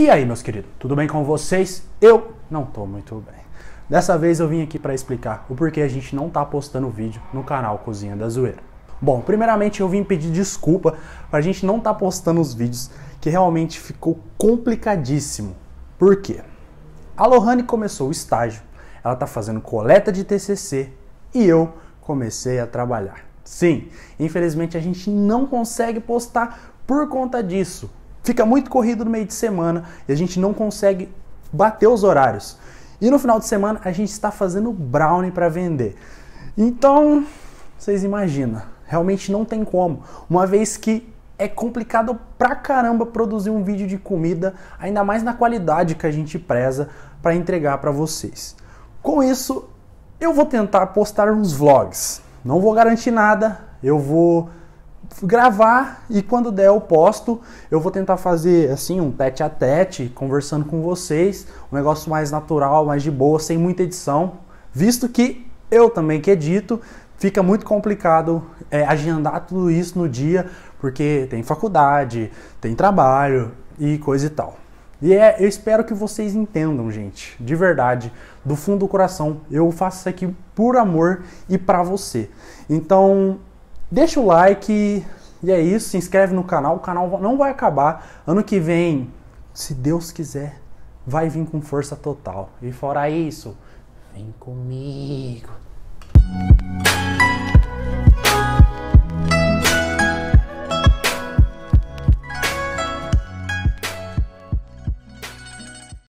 E aí, meus queridos, tudo bem com vocês? Eu não tô muito bem. Dessa vez eu vim aqui para explicar o porquê a gente não tá postando vídeo no canal Cozinha da Zoeira. Bom, primeiramente eu vim pedir desculpa pra gente não tá postando os vídeos, que realmente ficou complicadíssimo. Por quê? A Lohane começou o estágio, ela tá fazendo coleta de TCC e eu comecei a trabalhar. Sim, infelizmente a gente não consegue postar por conta disso fica muito corrido no meio de semana e a gente não consegue bater os horários. E no final de semana a gente está fazendo brownie para vender. Então, vocês imaginam, realmente não tem como. Uma vez que é complicado pra caramba produzir um vídeo de comida, ainda mais na qualidade que a gente preza para entregar para vocês. Com isso, eu vou tentar postar uns vlogs. Não vou garantir nada, eu vou gravar e quando der eu posto, eu vou tentar fazer assim um tete a tete, conversando com vocês, um negócio mais natural, mais de boa, sem muita edição, visto que eu também que edito, fica muito complicado é, agendar tudo isso no dia, porque tem faculdade, tem trabalho e coisa e tal. E é, eu espero que vocês entendam, gente, de verdade, do fundo do coração. Eu faço isso aqui por amor e para você. Então, Deixa o like e é isso. Se inscreve no canal. O canal não vai acabar. Ano que vem, se Deus quiser, vai vir com força total. E fora isso, vem comigo.